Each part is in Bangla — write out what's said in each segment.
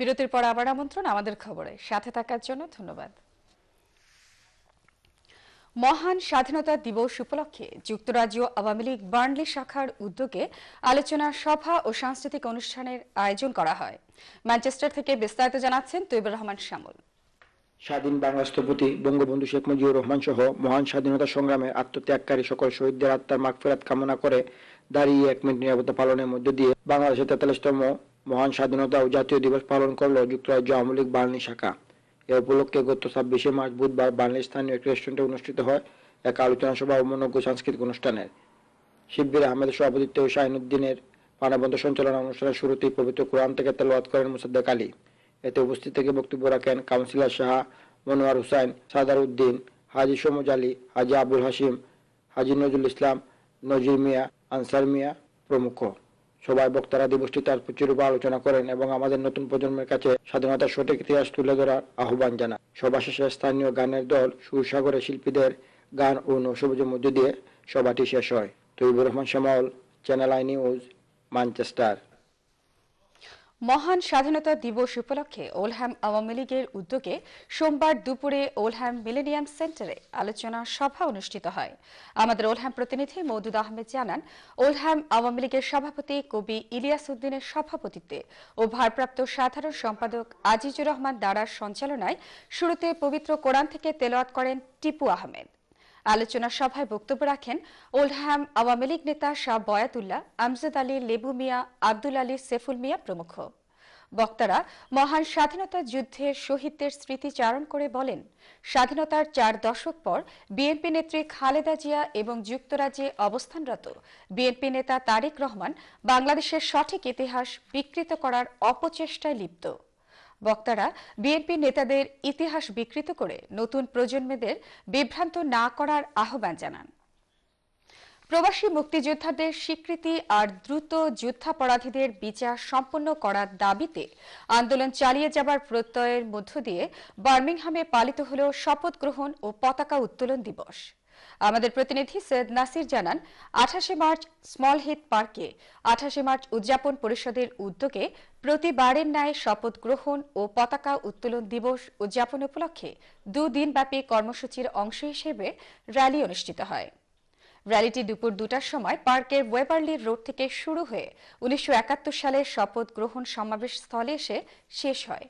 বিরতির পর আবার আমন্ত্রণ আমাদের খবরে সাথে থাকার জন্য ধন্যবাদ মহান স্বাধীনতা দিবস উপলক্ষে যুক্তরাজ্য আওয়ামী লীগ বার্নলি শাখার উদ্যোগে আলোচনা সভা ও সাংস্কৃতিক অনুষ্ঠানের আয়োজন করা হয় ম্যানচেস্টার থেকে বিস্তারিত জানাচ্ছেন তৈবুর রহমান শ্যামল স্বাধীন বাংলা স্থপতি বঙ্গবন্ধু শেখ মুজিবুর রহমান সহ মহান স্বাধীনতা সংগ্রামে আত্মত্যাগকারী সকল শহীদদের আত্মার মাগফেরাত কামনা করে দাঁড়িয়ে এক মিনিট নিরাপত্তা পালনের মধ্য দিয়ে বাংলাদেশের তেতাল্লিশতম মহান স্বাধীনতা ও জাতীয় দিবস পালন করলো যুক্তরাজ্য আওয়ামী লীগ বার্লি শাখা এ উপলক্ষে গত ছাব্বিশে মার্চ বুধবার বার্লির স্থানীয় একটি রেস্টুরেন্টে অনুষ্ঠিত হয় এক আলোচনা সভা ও মনজ্ঞ সাংস্কৃতিক অনুষ্ঠানের শিববির আহমেদের সভাপতিত্ব ও শাহিনুদ্দিনের পানাবন্ধ সঞ্চালনা অনুষ্ঠানের শুরুতেই পবিত্র কোরআন থেকে তেলওয়াত করেন মুসাদ্দেক আলী এতে উপস্থিত থেকে বক্তব্য রাখেন কাউন্সিলর শাহ মনোয়ার হুসাইন সাদার উদ্দিন হাজি সমুজ আলী হাজি আবুল হাসিম হাজি নজরুল ইসলাম নজির মিয়া আনসার মিয়া প্রমুখ সবাই বক্তারা দিবসটি তার প্রচুরূপে আলোচনা করেন এবং আমাদের নতুন প্রজন্মের কাছে স্বাধীনতার সঠিক ইতিহাস তুলে ধরার আহ্বান জানান সভা শেষে স্থানীয় গানের দল সুরসাগরের শিল্পীদের গান ও নৌসবুজের মধ্য দিয়ে সভাটি শেষ হয় Taibur Rahman Shyamal channel I news Manchester মহান স্বাধীনতা দিবস উপলক্ষে ওলহ্যাম আওয়ামী লীগের উদ্যোগে সোমবার দুপুরে ওলহ্যাম মিলেনিয়াম সেন্টারে আলোচনা সভা অনুষ্ঠিত হয় আমাদের ওলহ্যাম প্রতিনিধি মৌদুদ আহমেদ জানান ওলহ্যাম আওয়ামী লীগের সভাপতি কবি ইলিয়াস উদ্দিনের সভাপতিত্বে ও ভারপ্রাপ্ত সাধারণ সম্পাদক আজিজুর রহমান দ্বারার সঞ্চালনায় শুরুতে পবিত্র কোরআন থেকে তেলাওয়াত করেন টিপু আহমেদ আলোচনা সভায় বক্তব্য রাখেন ওল্ডহ্যাম আওয়ামী লীগ নেতা শাহ বয়াতুল্লাহ আমজাদ আলী লেবু মিয়া আব্দুল আলী সেফুল মিয়া প্রমুখ বক্তারা মহান স্বাধীনতা যুদ্ধের শহীদদের স্মৃতিচারণ করে বলেন স্বাধীনতার চার দশক পর বিএনপি নেত্রী খালেদা জিয়া এবং যুক্তরাজ্যে অবস্থানরত বিএনপি নেতা তারেক রহমান বাংলাদেশের সঠিক ইতিহাস বিকৃত করার অপচেষ্টায় লিপ্ত বক্তারা বিএনপি নেতাদের ইতিহাস বিকৃত করে নতুন প্রজন্মদের বিভ্রান্ত না করার আহ্বান জানান প্রবাসী মুক্তিযোদ্ধাদের স্বীকৃতি আর দ্রুত যুদ্ধাপরাধীদের বিচার সম্পন্ন করার দাবিতে আন্দোলন চালিয়ে যাবার প্রত্যয়ের মধ্য দিয়ে বার্মিংহামে পালিত হল শপথ গ্রহণ ও পতাকা উত্তোলন দিবস আমাদের প্রতিনিধি সৈয়দ নাসির জানান আঠাশে মার্চ স্মল হিট পার্কে আঠাশে মার্চ উদযাপন পরিষদের উদ্যোগে প্রতিবারের ন্যায় শপথ গ্রহণ ও পতাকা উত্তোলন দিবস উদযাপন উপলক্ষে দুদিনব্যাপী কর্মসূচির অংশ হিসেবে র্যালি অনুষ্ঠিত হয় র্যালিটি দুপুর দুটার সময় পার্কের ওয়েবার্লি রোড থেকে শুরু হয়ে উনিশশো সালের শপথ গ্রহণ সমাবেশ স্থলে এসে শেষ হয়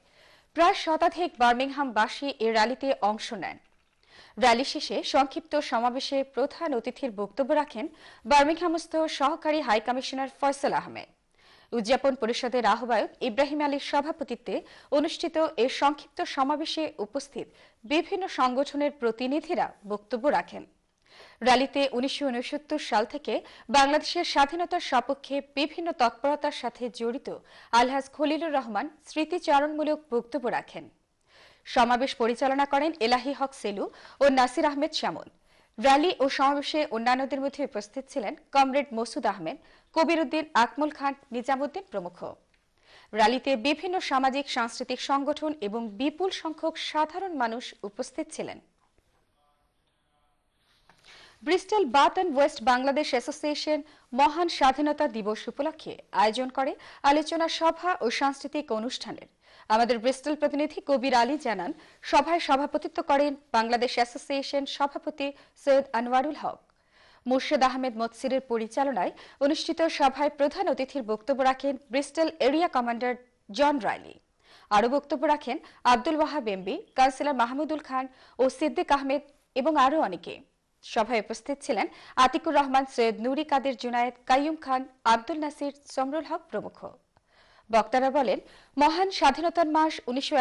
প্রায় শতাধিক বার্মিংহামবাসী এ র্যালিতে অংশ নেন র্যালি শেষে সংক্ষিপ্ত সমাবেশে প্রধান অতিথির বক্তব্য রাখেন বার্মিংহামস্থ সহকারী হাই কমিশনার ফয়সল আহমেদ উদযাপন পরিষদের আহ্বায়ক ইব্রাহিম আলীর সভাপতিত্বে অনুষ্ঠিত এ সংক্ষিপ্ত সমাবেশে উপস্থিত বিভিন্ন সংগঠনের প্রতিনিধিরা বক্তব্য রাখেন র্যালিতে উনিশশো সাল থেকে বাংলাদেশের স্বাধীনতার সপক্ষে বিভিন্ন তৎপরতার সাথে জড়িত আলহাজ খলিলুর রহমান স্মৃতিচারণমূলক বক্তব্য রাখেন সমাবেশ পরিচালনা করেন এলাহি হক সেলু ও নাসির আহমেদ শ্যামল র্যালি ও সমাবেশে অন্যান্যদের মধ্যে উপস্থিত ছিলেন কমরেড মসুদ আহমেদ কবির উদ্দিন আকমল খান নিজামুদ্দিন প্রমুখ র্যালিতে বিভিন্ন সামাজিক সাংস্কৃতিক সংগঠন এবং বিপুল সংখ্যক সাধারণ মানুষ উপস্থিত ছিলেন Bristol Bath and West Bangladesh association মহান স্বাধীনতা দিবস উপলক্ষে আয়োজন করে আলোচনা সভা ও সাংস্কৃতিক অনুষ্ঠানের আমাদের ব্রিস্টল প্রতিনিধি কবির আলী জানান সভায় সভাপতিত্ব করেন বাংলাদেশ অ্যাসোসিয়েশন সভাপতি সৈয়দ আনোয়ারুল হক মুর্শেদ আহমেদ মৎসিরের পরিচালনায় অনুষ্ঠিত সভায় প্রধান অতিথির বক্তব্য রাখেন Bristol area commander John Riley আরও বক্তব্য রাখেন আব্দুল ওয়াহাব এমবি কাউন্সিলর মাহমুদুল খান ও সিদ্দিক আহমেদ এবং আরও অনেকে সভায় উপস্থিত ছিলেন আতিকুর রহমান সৈয়দ নুরি কাদের জুনায়েদ কাইয়ুম খান আব্দুল নাসির সমরুল হক প্রমুখ বক্তারা বলেন মহান স্বাধীনতার মাস উনিশশো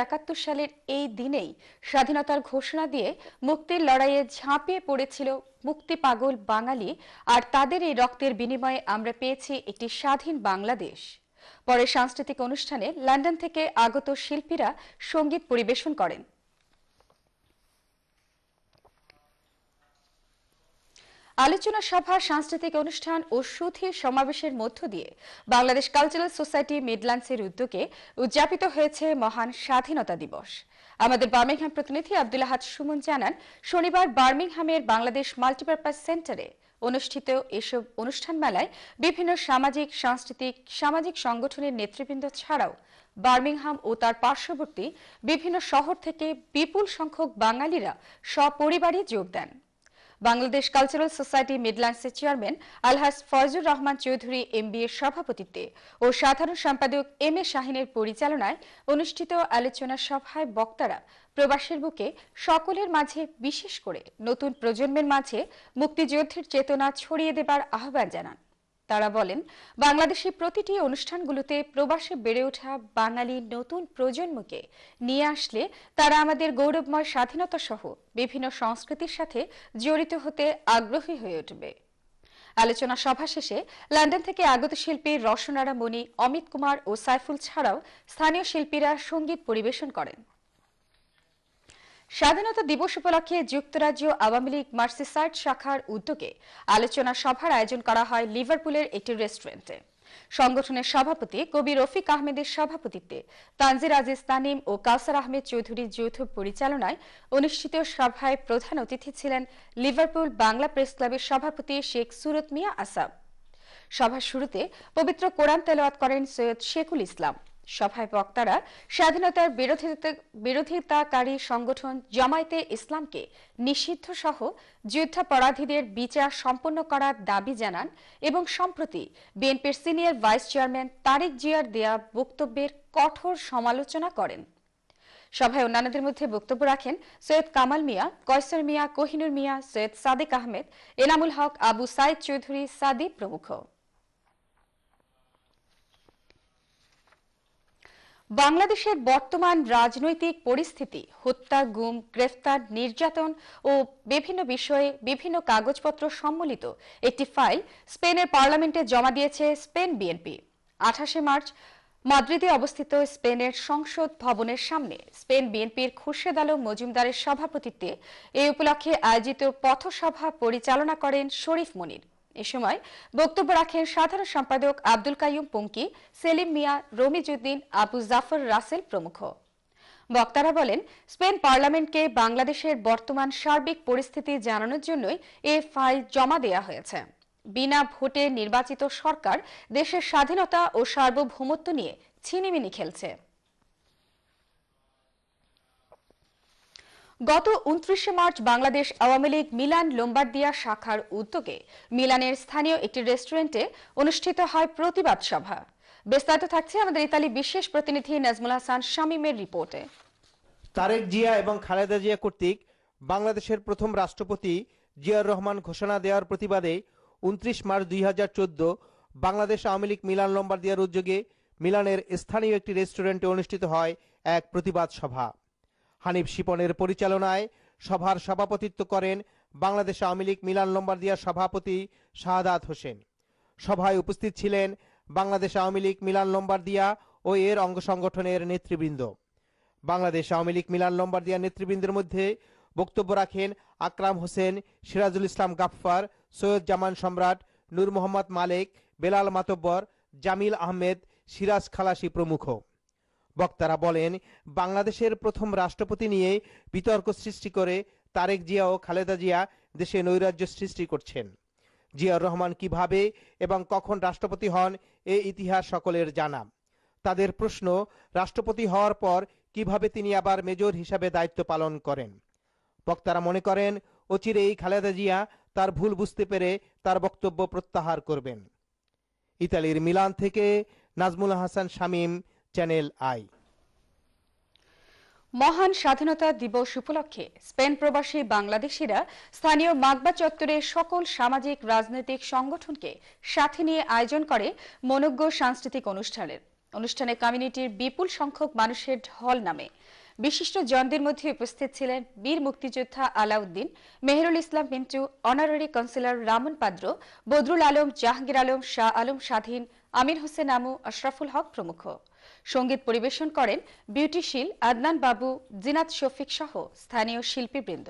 সালের এই দিনেই স্বাধীনতার ঘোষণা দিয়ে মুক্তির লড়াইয়ে ঝাঁপিয়ে পড়েছিল মুক্তি পাগল বাঙালি আর তাদের এই রক্তের বিনিময়ে আমরা পেয়েছি একটি স্বাধীন বাংলাদেশ পরে সাংস্কৃতিক অনুষ্ঠানে লন্ডন থেকে আগত শিল্পীরা সঙ্গীত পরিবেশন করেন আলোচনা সভা সাংস্কৃতিক অনুষ্ঠান ও সুথির সমাবেশের মধ্য দিয়ে বাংলাদেশ কালচারাল সোসাইটি মিডল্যান্ডসের উদ্যোগে উদযাপিত হয়েছে মহান স্বাধীনতা দিবস আমাদের বার্মিংহাম প্রতিনিধি আব্দুল্লাহাত সুমন জানান শনিবার বার্মিংহামের বাংলাদেশ মাল্টিপারপাস সেন্টারে অনুষ্ঠিত এসব অনুষ্ঠান মেলায় বিভিন্ন সামাজিক সাংস্কৃতিক সামাজিক সংগঠনের নেতৃবৃন্দ ছাড়াও বার্মিংহাম ও তার পার্শ্ববর্তী বিভিন্ন শহর থেকে বিপুল সংখ্যক বাঙালিরা সপরিবারে যোগ দেন বাংলাদেশ কালচারাল সোসাইটি মিডল্যান্ডসের চেয়ারম্যান আলহাজ ফয়জুর রহমান চৌধুরী বি এর সভাপতিত্বে ও সাধারণ সম্পাদক এম এ শাহিনের পরিচালনায় অনুষ্ঠিত আলোচনা সভায় বক্তারা প্রবাসের বুকে সকলের মাঝে বিশেষ করে নতুন প্রজন্মের মাঝে মুক্তিযুদ্ধের চেতনা ছড়িয়ে দেবার আহ্বান জানান তারা বলেন বাংলাদেশে প্রতিটি অনুষ্ঠানগুলোতে প্রবাসে বেড়ে ওঠা বাঙালি নতুন প্রজন্মকে নিয়ে আসলে তারা আমাদের গৌরবময় স্বাধীনতা সহ বিভিন্ন সংস্কৃতির সাথে জড়িত হতে আগ্রহী হয়ে উঠবে আলোচনা সভা শেষে লন্ডন থেকে আগত শিল্পী রসনারা মণি অমিত কুমার ও সাইফুল ছাড়াও স্থানীয় শিল্পীরা সঙ্গীত পরিবেশন করেন স্বাধীনতা দিবস উপলক্ষে যুক্তরাজ্য আওয়ামী লীগ মার্সিসাইড শাখার উদ্যোগে আলোচনা সভার আয়োজন করা হয় লিভারপুলের একটি রেস্টুরেন্টে সংগঠনের সভাপতি কবি রফিক আহমেদের সভাপতিত্বে তানজির আজিজ তানিম ও কাউসার আহমেদ চৌধুরী যৌথ পরিচালনায় অনুষ্ঠিত সভায় প্রধান অতিথি ছিলেন লিভারপুল বাংলা প্রেস ক্লাবের সভাপতি শেখ সুরত মিয়া আসাব সভার শুরুতে পবিত্র কোরআন তেলাওয়াত করেন সৈয়দ শেখুল ইসলাম সভায় বক্তারা স্বাধীনতার বিরোধিতাকারী সংগঠন জামায়াতে ইসলামকে নিষিদ্ধ সহ যুদ্ধাপরাধীদের বিচার সম্পন্ন করার দাবি জানান এবং সম্প্রতি বিএনপির সিনিয়র ভাইস চেয়ারম্যান তারেক জিয়ার দেয়া বক্তব্যের কঠোর সমালোচনা করেন সভায় অন্যান্যদের মধ্যে বক্তব্য রাখেন সৈয়দ কামাল মিয়া কয়সর মিয়া কোহিনুর মিয়া সৈয়দ সাদেক আহমেদ এনামুল হক আবু সাইদ চৌধুরী সাদি প্রমুখ বাংলাদেশের বর্তমান রাজনৈতিক পরিস্থিতি হত্যা গুম গ্রেফতার নির্যাতন ও বিভিন্ন বিষয়ে বিভিন্ন কাগজপত্র সম্বলিত একটি ফাইল স্পেনের পার্লামেন্টে জমা দিয়েছে স্পেন বিএনপি আঠাশে মার্চ মাদ্রিদে অবস্থিত স্পেনের সংসদ ভবনের সামনে স্পেন বিএনপির খুরশেদ আলম মজুমদারের সভাপতিত্বে এ উপলক্ষে আয়োজিত পথসভা পরিচালনা করেন শরীফ মনির এ সময় বক্তব্য রাখেন সাধারণ সম্পাদক আব্দুল কাইয়ুম পুঙ্কি সেলিম মিয়া রমিজুদ্দিন আবু জাফর রাসেল প্রমুখ বক্তারা বলেন স্পেন পার্লামেন্টকে বাংলাদেশের বর্তমান সার্বিক পরিস্থিতি জানানোর জন্যই এ ফাইল জমা দেয়া হয়েছে বিনা ভোটে নির্বাচিত সরকার দেশের স্বাধীনতা ও সার্বভৌমত্ব নিয়ে ছিনিমিনি খেলছে গত উনত্রিশে March Bangladesh Awami League Milan Lombardia শাখার উদ্যোগে মিলানের স্থানীয় একটি রেস্টুরেন্টে অনুষ্ঠিত হয় প্রতিবাদ সভা বিস্তারিত থাকছে আমাদের ইতালি বিশেষ প্রতিনিধি নাজমুল হাসান শামীমের রিপোর্টে তারেক জিয়া এবং খালেদা জিয়া কর্তৃক বাংলাদেশের প্রথম রাষ্ট্রপতি জিয়ার রহমান ঘোষণা দেওয়ার প্রতিবাদে উনত্রিশ মার্চ দুই বাংলাদেশ আওয়ামী লীগ মিলান লোম্বার্দিয়ার উদ্যোগে মিলানের স্থানীয় একটি রেস্টুরেন্টে অনুষ্ঠিত হয় এক প্রতিবাদ সভা হানিফ শিপনের পরিচালনায় সভার সভাপতিত্ব করেন বাংলাদেশ আওয়ামী লীগ মিলান লম্বার্দিয়ার সভাপতি শাহাদাত হোসেন সভায় উপস্থিত ছিলেন Bangladesh Awami League Milan Lombardia ও এর অঙ্গ সংগঠনের নেতৃবৃন্দ Bangladesh Awami League Milan Lombardia নেতৃবৃন্দের মধ্যে বক্তব্য রাখেন আকরাম হোসেন সিরাজুল ইসলাম গাফফার সৈয়দ জামান সম্রাট নূর মোহাম্মদ মালেক বেলাল মাতব্বর জামিল আহমেদ সিরাজ খালাসি প্রমুখ বক্তারা বলেন বাংলাদেশের প্রথম রাষ্ট্রপতি নিয়ে বিতর্ক সৃষ্টি করে তারেক জিয়া ও খালেদা জিয়া দেশে নৈরাজ্য সৃষ্টি করছেন জিয়াউর রহমান কিভাবে এবং কখন রাষ্ট্রপতি হন এ ইতিহাস সকলের জানা তাদের প্রশ্ন রাষ্ট্রপতি হওয়ার পর কিভাবে তিনি আবার মেজর হিসাবে দায়িত্ব পালন করেন বক্তারা মনে করেন অচিরেই খালেদা জিয়া তার ভুল বুঝতে পেরে তার বক্তব্য প্রত্যাহার করবেন ইতালির মিলান থেকে নাজমুল হাসান শামীম চ্যানেল আই মহান স্বাধীনতা দিবস উপলক্ষে স্পেন প্রবাসী বাংলাদেশিরা স্থানীয় মাগবা চত্বরের সকল সামাজিক রাজনৈতিক সংগঠনকে সাথে নিয়ে আয়োজন করে মনজ্ঞ সাংস্কৃতিক অনুষ্ঠানের অনুষ্ঠানে কমিউনিটির বিপুল সংখ্যক মানুষের ঢল নামে বিশিষ্ট জনদের মধ্যে উপস্থিত ছিলেন বীর মুক্তিযোদ্ধা Alauddin Mehrul Islam Mintu honorary councillor Ramon পাদ্র বদরুল আলম জাহাঙ্গীর আলম শাহ আলম স্বাধীন আমির হোসেন আমু আশরাফুল হক প্রমুখ সঙ্গীত পরিবেশন করেন বিউটিশিল আদনান বাবু জিনাত শফিক সহ স্থানীয় শিল্পীবৃন্দ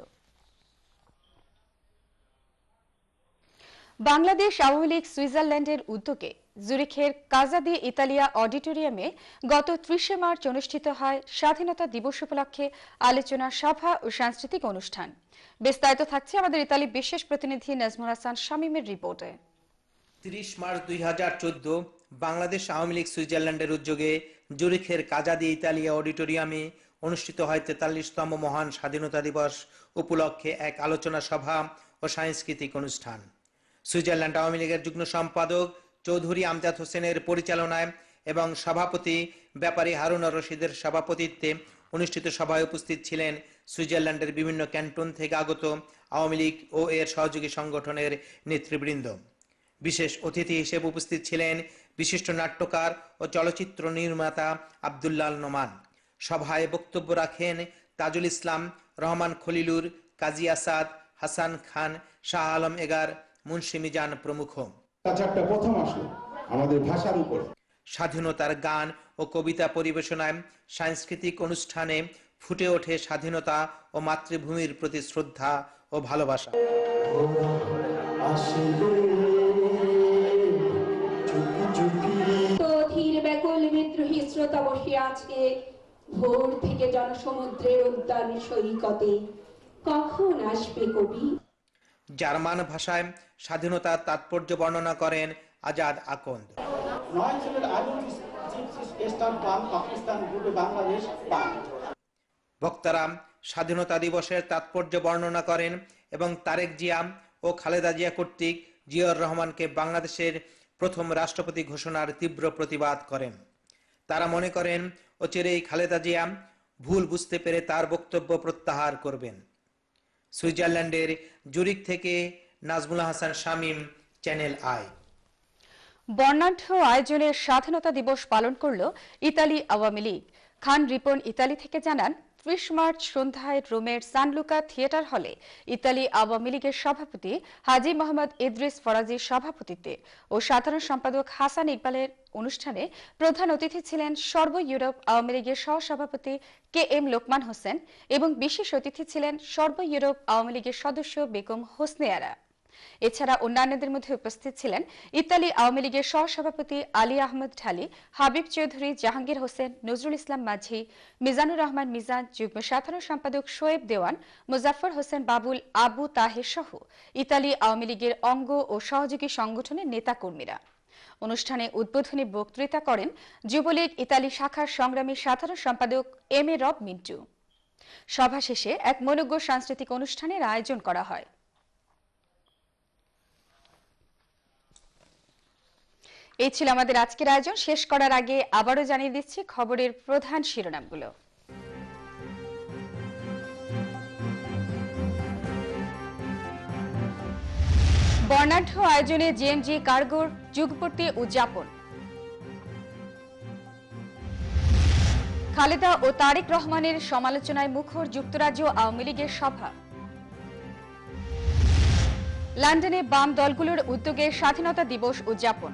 বাংলাদেশ আওয়ামী লীগ সুইজারল্যান্ডের উদ্যোগে জুরিখের কাজাদি ইতালিয়া অডিটোরিয়ামে গত ত্রিশে মার্চ অনুষ্ঠিত হয় স্বাধীনতা দিবস উপলক্ষে আলোচনা সভা ও সাংস্কৃতিক অনুষ্ঠান বিস্তারিত থাকছে আমাদের ইতালি বিশেষ প্রতিনিধি নাজমুল হাসান শামীমের রিপোর্টে ত্রিশ মার্চ দুই বাংলাদেশ আওয়ামী লীগ সুইজারল্যান্ডের উদ্যোগে জুরিখের কাজাদি ইতালিয়া অডিটোরিয়ামে অনুষ্ঠিত হয় তেতাল্লিশতম মহান স্বাধীনতা দিবস উপলক্ষে এক আলোচনা সভা ও সাংস্কৃতিক অনুষ্ঠান সুইজারল্যান্ড আওয়ামী লীগের যুগ্ম সম্পাদক চৌধুরী আমজাদ হোসেনের পরিচালনায় এবং সভাপতি ব্যাপারী হারুনা রশিদের সভাপতিত্বে অনুষ্ঠিত সভায় উপস্থিত ছিলেন সুইজারল্যান্ডের বিভিন্ন ক্যান্টন থেকে আগত আওয়ামী লীগ ও এর সহযোগী সংগঠনের নেতৃবৃন্দ বিশেষ অতিথি হিসেবে উপস্থিত ছিলেন বিশিষ্ট নাট্যকার ও চলচ্চিত্র নির্মাতা আবদুল্লাল নোমান সভায় বক্তব্য রাখেন তাজুল ইসলাম রহমান খলিলুর কাজী আসাদ হাসান খান শাহ আলম এগার মুন্সি মিজান প্রমুখ প্রথম আসলো আমাদের ভাষার উপর স্বাধীনতার গান ও কবিতা পরিবেশনায় সাংস্কৃতিক অনুষ্ঠানে ফুটে ওঠে স্বাধীনতা ও মাতৃভূমির প্রতি শ্রদ্ধা ও ভালোবাসা জার্মান ভাষায় স্বাধীনতার তাৎপর্য বর্ণনা করেন আজাদ আকন্দ ভক্তারাম স্বাধীনতা দিবসের তাৎপর্য বর্ণনা করেন এবং তারেক জিয়াম ও খালেদা জিয়া কর্তৃক জিয়র রহমানকে বাংলাদেশের প্রথম রাষ্ট্রপতি ঘোষণার তীব্র প্রতিবাদ করেন তারা মনে করেন অচিরেই খালেদা জিয়া ভুল বুঝতে পেরে তার বক্তব্য প্রত্যাহার করবেন সুইজারল্যান্ডের জুরিক থেকে নাজমুল হাসান শামীম চ্যানেল আয় বর্ণাঢ্য আয়োজনে স্বাধীনতা দিবস পালন করল Italy Awami League Khan Ripon Italy থেকে জানান একত্রিশ মার্চ সন্ধ্যায় রোমের সানলুকা থিয়েটার হলে ইতালি আওয়ামী লীগের সভাপতি হাজি মোহাম্মদ ইদ্রিস ফরাজির সভাপতিত্বে ও সাধারণ সম্পাদক হাসান ইকবালের অনুষ্ঠানে প্রধান অতিথি ছিলেন সর্ব ইউরোপ আওয়ামী লীগের সহসভাপতি কে এম লোকমান হোসেন এবং বিশেষ অতিথি ছিলেন সর্ব ইউরোপ আওয়ামী লীগের সদস্য বেগম হোসনে আরা এছাড়া অন্যান্যদের মধ্যে উপস্থিত ছিলেন ইতালি আওয়ামী লীগের সহসভাপতি আলী আহমদ ঢালি হাবিব চৌধুরী জাহাঙ্গীর হোসেন নজরুল ইসলাম মাঝি মিজানুর রহমান মিজান যুগ্ম সাধারণ সম্পাদক শোয়েব দেওয়ান মুজাফর হোসেন বাবুল আবু তাহের সহ ইতালি আওয়ামী লীগের অঙ্গ ও সহযোগী সংগঠনের নেতাকর্মীরা অনুষ্ঠানে উদ্বোধনী বক্তৃতা করেন যুবলীগ ইতালি শাখার সংগ্রামী সাধারণ সম্পাদক এম এ রব মিন্টু সভা শেষে এক মনোজ্ঞ সাংস্কৃতিক অনুষ্ঠানের আয়োজন করা হয় এই ছিল আমাদের আজকের আয়োজন শেষ করার আগে আবারও জানিয়ে দিচ্ছি খবরের প্রধান শিরোনামগুলো বর্ণাঢ্য আয়োজনে জেএমজি কার্গোর যুগপূর্তি উদযাপন খালেদা ও তারেক রহমানের সমালোচনায় মুখর যুক্তরাজ্য আওয়ামী লীগের সভা লন্ডনে বাম দলগুলোর উদ্যোগে স্বাধীনতা দিবস উদযাপন